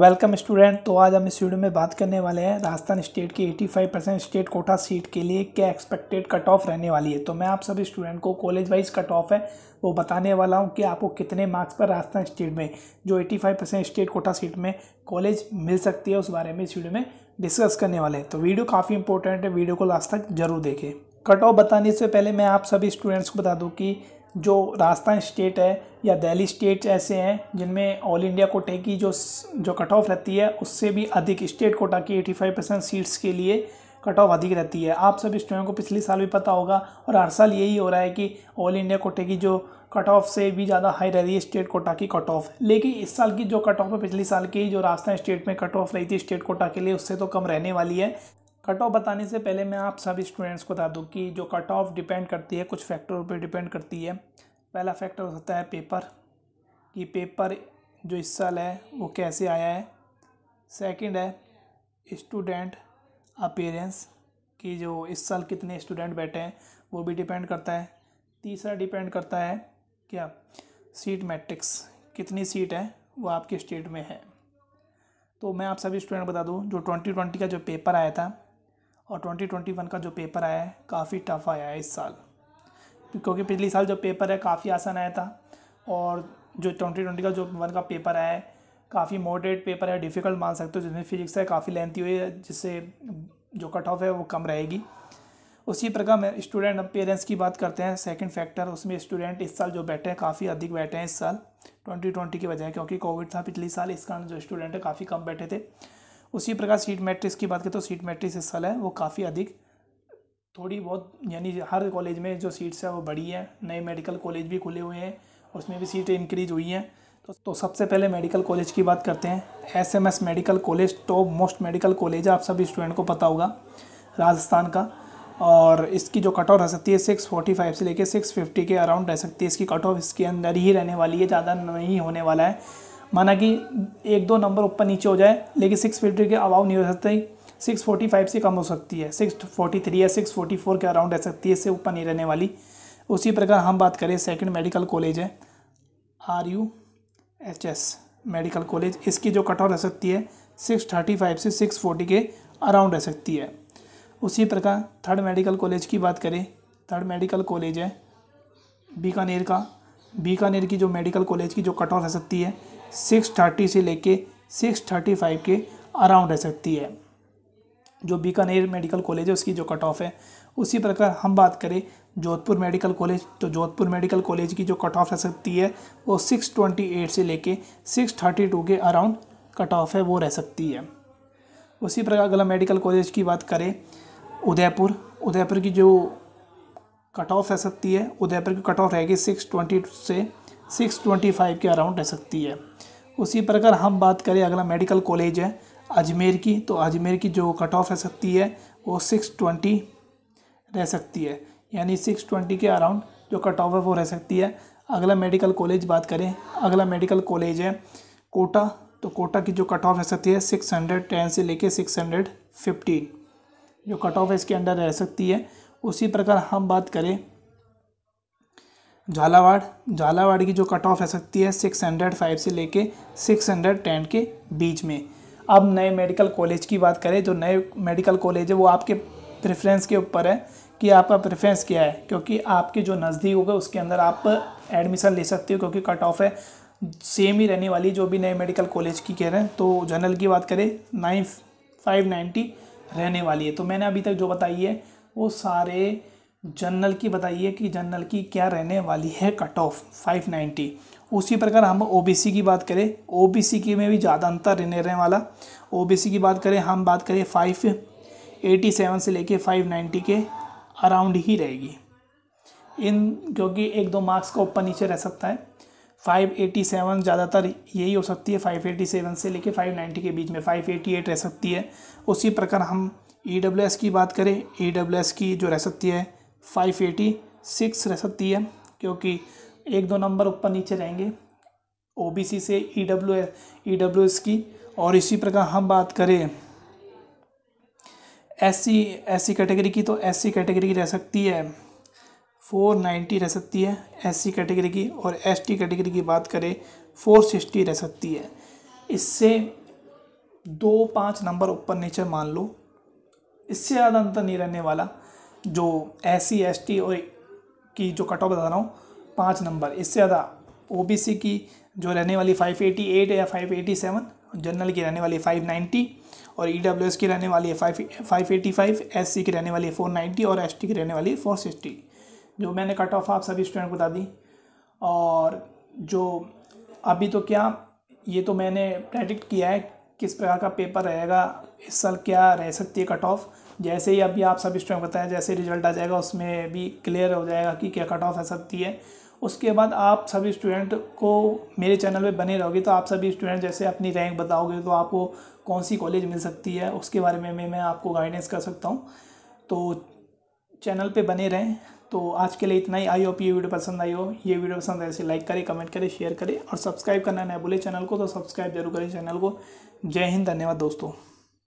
welcome student तो आज हम इस वीडियो में बात करने वाले हैं राजस्थान स्टेट की 85 परसेंट स्टेट कोटा सीट के लिए क्या एक्सपेक्टेड कट ऑफ रहने वाली है तो मैं आप सभी स्टूडेंट को कॉलेज वाइज कट ऑफ है वो बताने वाला हूँ कि आपको कितने मार्क्स पर राजस्थान स्टेट में जो 85 परसेंट स्टेट कोटा सीट में कॉलेज मिल सकती है उस बारे में इस वीडियो में डिस्कस करने वाले हैं तो वीडियो काफ़ी इंपॉर्टेंट है वीडियो को लास्ट तक जरूर देखें कट ऑफ बताने से पहले मैं आप सभी स्टूडेंट्स को बता दूँ कि जो राजस्थान स्टेट है या दिल्ली स्टेट्स ऐसे हैं जिनमें ऑल इंडिया कोटे की जो जो कट ऑफ रहती है उससे भी अधिक स्टेट कोटा की 85 परसेंट सीट्स के लिए कट ऑफ अधिक रहती है आप सभी स्टूडेंट को पिछले साल भी पता होगा और हर साल यही हो रहा है कि ऑल इंडिया कोटे की जो कट ऑफ से भी ज़्यादा हाई रह रही है स्टेट कोटा की कट ऑफ लेकिन इस साल की जो कट ऑफ है पिछले साल की जो राजस्थान स्टेट में कट ऑफ रही थी स्टेट कोटा के लिए उससे तो कम रहने वाली है कट ऑफ बताने से पहले मैं आप सभी स्टूडेंट्स को बता दूँ कि जो कट ऑफ डिपेंड करती है कुछ फैक्टरों पर डिपेंड करती है पहला फैक्टर होता है पेपर कि पेपर जो इस साल है वो कैसे आया है सेकंड है स्टूडेंट अपेयरेंस कि जो इस साल कितने स्टूडेंट बैठे हैं वो भी डिपेंड करता है तीसरा डिपेंड करता है क्या सीट मैट्रिक्स कितनी सीट है वो आपके स्टेट में है तो मैं आप सभी स्टूडेंट बता दूं जो ट्वेंटी ट्वेंटी का जो पेपर आया था और ट्वेंटी ट्वेंटी वन का जो पेपर आया है काफ़ी टफ आया है इस साल क्योंकि पिछले साल जो पेपर है काफ़ी आसान आया था और जो ट्वेंटी ट्वेंटी का जो वन का पेपर आया है काफ़ी मॉडरेट पेपर है डिफ़िकल्ट मान सकते हो जिसमें फिजिक्स है काफ़ी लेंथी हुई है जिससे जो कट ऑफ है वो कम रहेगी उसी प्रकार मैं स्टूडेंट पेरेंट्स की बात करते हैं सेकंड फैक्टर उसमें स्टूडेंट इस साल जो बैठे हैं काफ़ी अधिक बैठे हैं इस साल ट्वेंटी ट्वेंटी की वजह क्योंकि कोविड था पिछले साल इस कारण जो स्टूडेंट है काफ़ी कम बैठे थे उसी प्रकार सीट मैट्रिक्स की बात करें तो सीट मैट्रिक्स इस साल है वो काफ़ी अधिक थोड़ी बहुत यानी हर कॉलेज में जो सीट्स है वो बढ़ी है नए मेडिकल कॉलेज भी खुले हुए हैं उसमें भी सीटें इंक्रीज हुई हैं तो, तो सबसे पहले मेडिकल कॉलेज की बात करते हैं SMS medical college top most medical college है आप सभी स्टूडेंट को पता होगा राजस्थान का और इसकी जो कट ऑफ रह सकती है सिक्स फोर्टी फाइव से लेकर सिक्स फिफ्टी के अराउंड रह सकती है इसकी कट ऑफ इसके अंदर ही रहने वाली है ज़्यादा नहीं होने वाला है माना कि एक दो नंबर ऊपर नीचे हो जाए लेकिन सिक्स फिफ्टी के अभाव नहीं हो सकते 645 से कम हो सकती है 643 या 644 के अराउंड रह सकती है इससे ऊपर नहीं रहने वाली उसी प्रकार हम बात करें सेकंड मेडिकल कॉलेज है R U H S medical college इसकी जो कट ऑफ रह सकती है 635 से 640 के अराउंड रह सकती है उसी प्रकार थर्ड मेडिकल कॉलेज की बात करें थर्ड मेडिकल कॉलेज है बीकानेर का बीकानेर की जो मेडिकल कॉलेज की जो कट ऑफ रह सकती है सिक्स थर्टी से लेके सिक्स थर्टी फाइव के अराउंड रह सकती है जो बीकानेर मेडिकल कॉलेज है उसकी जो कट ऑफ है उसी प्रकार हम बात करें जोधपुर मेडिकल कॉलेज तो जोधपुर मेडिकल कॉलेज की जो कट ऑफ रह सकती है वो सिक्स ट्वेंटी एट से लेके सिक्स थर्टी टू के अराउंड कट ऑफ है वो रह सकती है उसी प्रकार अगला मेडिकल कॉलेज की बात करें उदयपुर उदयपुर की जो कट ऑफ रह सकती है उदयपुर की कट ऑफ रहेगी सिक्स ट्वेंटी से सिक्स ट्वेंटी फाइव के अराउंड रह सकती है उसी प्रकार हम बात करें अगला मेडिकल कॉलेज है अजमेर की तो अजमेर की जो कट ऑफ रह सकती है वो सिक्स ट्वेंटी रह सकती है यानी सिक्स ट्वेंटी के अराउंड जो कट ऑफ है वो रह सकती है अगला मेडिकल कॉलेज बात करें अगला मेडिकल कॉलेज है कोटा तो कोटा की जो कट ऑफ रह सकती है सिक्स हंड्रेड टेन से लेके सिक्स हंड्रेड फिफ्टीन जो कट ऑफ है इसके अंडर रह सकती है उसी प्रकार हम बात करें झालावाड़ झालावाड़ की जो कट ऑफ रह सकती है सिक्स हंड्रेड फाइव से लेके सिक्स हंड्रेड टेन के बीच में अब नए मेडिकल कॉलेज की बात करें जो नए मेडिकल कॉलेज है वो आपके प्रेफरेंस के ऊपर है कि आपका प्रेफरेंस क्या है क्योंकि आपके जो नज़दीक होगा उसके अंदर आप एडमिशन ले सकते हो क्योंकि कट ऑफ है सेम ही रहने वाली जो भी नए मेडिकल कॉलेज की कह रहे हैं तो जनरल की बात करें नाइन फाइव नाइन्टी रहने वाली है तो मैंने अभी तक जो बताई है वो सारे जनरल की बताइए कि जनरल की क्या रहने वाली है कट ऑफ फाइव नाइन्टी उसी प्रकार हम ओ की बात करें ओ की में भी ज़्यादा अंतर रहने रहने वाला ओ की बात करें हम बात करें फ़ाइव एटी सेवन से लेके नाइन्टी के अराउंड ही रहेगी इन क्योंकि एक दो मार्क्स का ऊपर नीचे रह सकता है फाइव एटी सेवन ज़्यादातर यही हो सकती है फाइव एटी सेवन से लेके नाइन्टी के बीच में फ़ाइव एटी एट रह सकती है उसी प्रकार हम ई e की बात करें ई e की जो रह सकती है फाइव एटी सिक्स रह सकती है क्योंकि एक दो नंबर ऊपर नीचे रहेंगे सी से E W E W S की और इसी प्रकार हम बात करें S C S C category की तो एस सी कैटेगरी की रह सकती है फोर नाइन्टी रह सकती है एस सी कैटेगरी की और एस टी कैटेगरी की बात करें फोर सिक्सटी रह सकती है इससे दो पाँच नंबर ऊपर नीचे मान लो इससे ज़्यादा अंतर नहीं रहने वाला जो एस सी एस टी और की जो कट ऑफ बता रहा हूँ पाँच नंबर इससे ज़्यादा ओ बी सी की जो रहने वाली फाइव एटी एट या फाइव एटी सेवन जनरल की रहने वाली फाइव नाइन्टी और ई डब्ल्यू एस की रहने वाली है five five eighty five S C की रहने वाली है फोर नाइन्टी और एस टी की रहने वाली है फोर सिक्सटी जो मैंने कट ऑफ आप सभी स्टूडेंट को बता दी और जो अभी तो क्या ये तो मैंने प्रेडिक्ट किया है किस प्रकार का पेपर रहेगा इस साल क्या रह सकती है कट ऑफ जैसे ही अभी आप सब स्टूडेंट बताएं जैसे रिजल्ट आ जाएगा उसमें भी क्लियर हो जाएगा कि क्या कट ऑफ रह सकती है उसके बाद आप सभी स्टूडेंट को मेरे चैनल पे बने रहोगे तो आप सभी स्टूडेंट जैसे अपनी रैंक बताओगे तो आपको कौन सी कॉलेज मिल सकती है उसके बारे में मैं आपको गाइडेंस कर सकता हूँ तो चैनल पे बने रहें तो आज के लिए इतना ही आई होप ये वीडियो पसंद आई हो ये वीडियो पसंद आए ऐसे लाइक करें कमेंट करें शेयर करें और सब्सक्राइब करना नहीं भूले चैनल को तो सब्सक्राइब जरूर करें चैनल को जय हिंद धन्यवाद दोस्तों